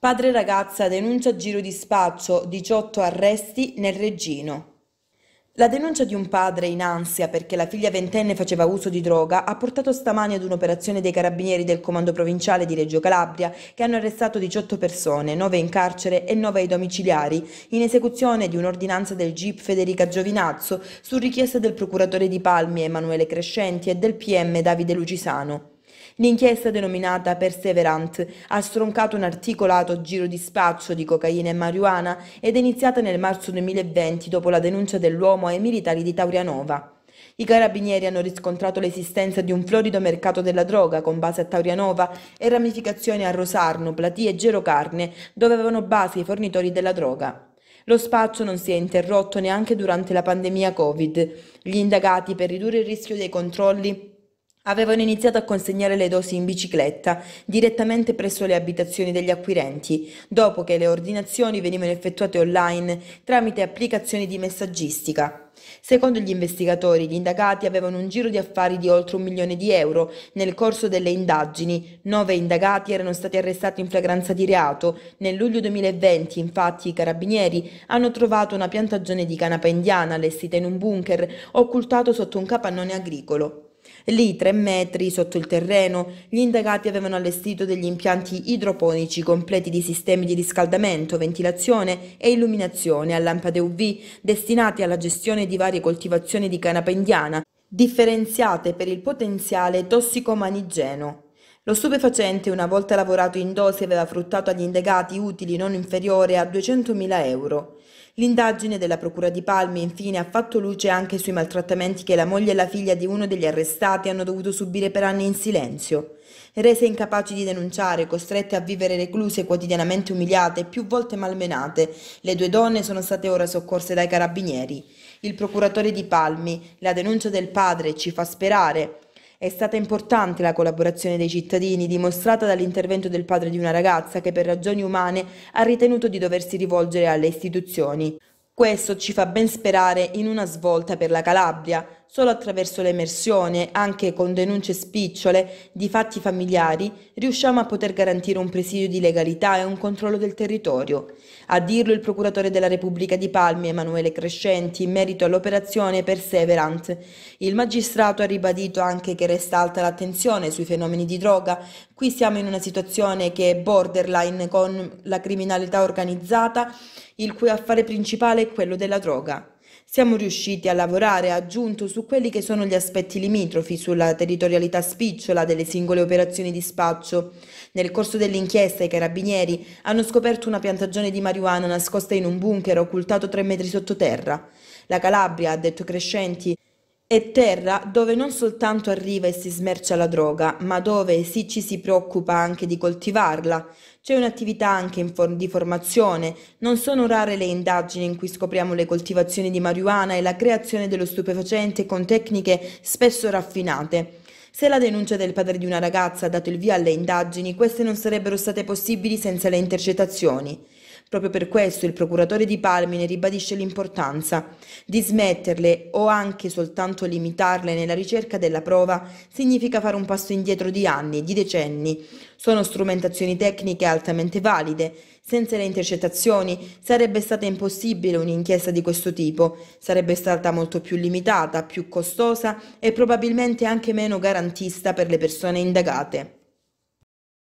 Padre ragazza denuncia giro di spaccio, 18 arresti nel Regino. La denuncia di un padre in ansia perché la figlia ventenne faceva uso di droga ha portato stamani ad un'operazione dei carabinieri del comando provinciale di Reggio Calabria che hanno arrestato 18 persone, 9 in carcere e 9 ai domiciliari, in esecuzione di un'ordinanza del GIP Federica Giovinazzo su richiesta del procuratore di Palmi Emanuele Crescenti e del PM Davide Lucisano. L'inchiesta denominata Perseverant ha stroncato un articolato giro di spaccio di cocaina e marijuana ed è iniziata nel marzo 2020 dopo la denuncia dell'uomo ai militari di Taurianova. I carabinieri hanno riscontrato l'esistenza di un florido mercato della droga con base a Taurianova e ramificazioni a Rosarno, Platì e Gerocarne, dove avevano base i fornitori della droga. Lo spaccio non si è interrotto neanche durante la pandemia Covid. Gli indagati per ridurre il rischio dei controlli Avevano iniziato a consegnare le dosi in bicicletta direttamente presso le abitazioni degli acquirenti, dopo che le ordinazioni venivano effettuate online tramite applicazioni di messaggistica. Secondo gli investigatori, gli indagati avevano un giro di affari di oltre un milione di euro. Nel corso delle indagini, nove indagati erano stati arrestati in flagranza di reato. Nel luglio 2020, infatti, i carabinieri hanno trovato una piantagione di canapa indiana allestita in un bunker, occultato sotto un capannone agricolo. Lì, tre metri sotto il terreno, gli indagati avevano allestito degli impianti idroponici completi di sistemi di riscaldamento, ventilazione e illuminazione a lampade UV destinati alla gestione di varie coltivazioni di canapa indiana, differenziate per il potenziale tossicomanigeno. Lo stupefacente, una volta lavorato in dosi, aveva fruttato agli indagati utili non inferiore a 200.000 euro. L'indagine della Procura di Palmi infine ha fatto luce anche sui maltrattamenti che la moglie e la figlia di uno degli arrestati hanno dovuto subire per anni in silenzio. Rese incapaci di denunciare, costrette a vivere recluse, quotidianamente umiliate e più volte malmenate, le due donne sono state ora soccorse dai carabinieri. Il procuratore di Palmi, la denuncia del padre ci fa sperare è stata importante la collaborazione dei cittadini dimostrata dall'intervento del padre di una ragazza che per ragioni umane ha ritenuto di doversi rivolgere alle istituzioni. Questo ci fa ben sperare in una svolta per la Calabria, solo attraverso l'emersione, anche con denunce spicciole, di fatti familiari, riusciamo a poter garantire un presidio di legalità e un controllo del territorio. A dirlo il procuratore della Repubblica di Palmi, Emanuele Crescenti, in merito all'operazione Perseverant. Il magistrato ha ribadito anche che resta alta l'attenzione sui fenomeni di droga. Qui siamo in una situazione che è borderline con la criminalità organizzata, il cui affare principale è quello della droga. Siamo riusciti a lavorare aggiunto su quelli che sono gli aspetti limitrofi sulla territorialità spicciola delle singole operazioni di spaccio. Nel corso dell'inchiesta i carabinieri hanno scoperto una piantagione di marijuana nascosta in un bunker occultato tre metri sottoterra. La Calabria, ha detto Crescenti, è terra dove non soltanto arriva e si smercia la droga, ma dove sì ci si preoccupa anche di coltivarla. C'è un'attività anche in for- di formazione. Non sono rare le indagini in cui scopriamo le coltivazioni di marijuana e la creazione dello stupefacente con tecniche spesso raffinate. Se la denuncia del padre di una ragazza ha dato il via alle indagini, queste non sarebbero state possibili senza le intercettazioni. Proprio per questo il procuratore di Palmine ribadisce l'importanza di smetterle o anche soltanto limitarle nella ricerca della prova significa fare un passo indietro di anni, di decenni. Sono strumentazioni tecniche altamente valide. Senza le intercettazioni sarebbe stata impossibile un'inchiesta di questo tipo, sarebbe stata molto più limitata, più costosa e probabilmente anche meno garantista per le persone indagate.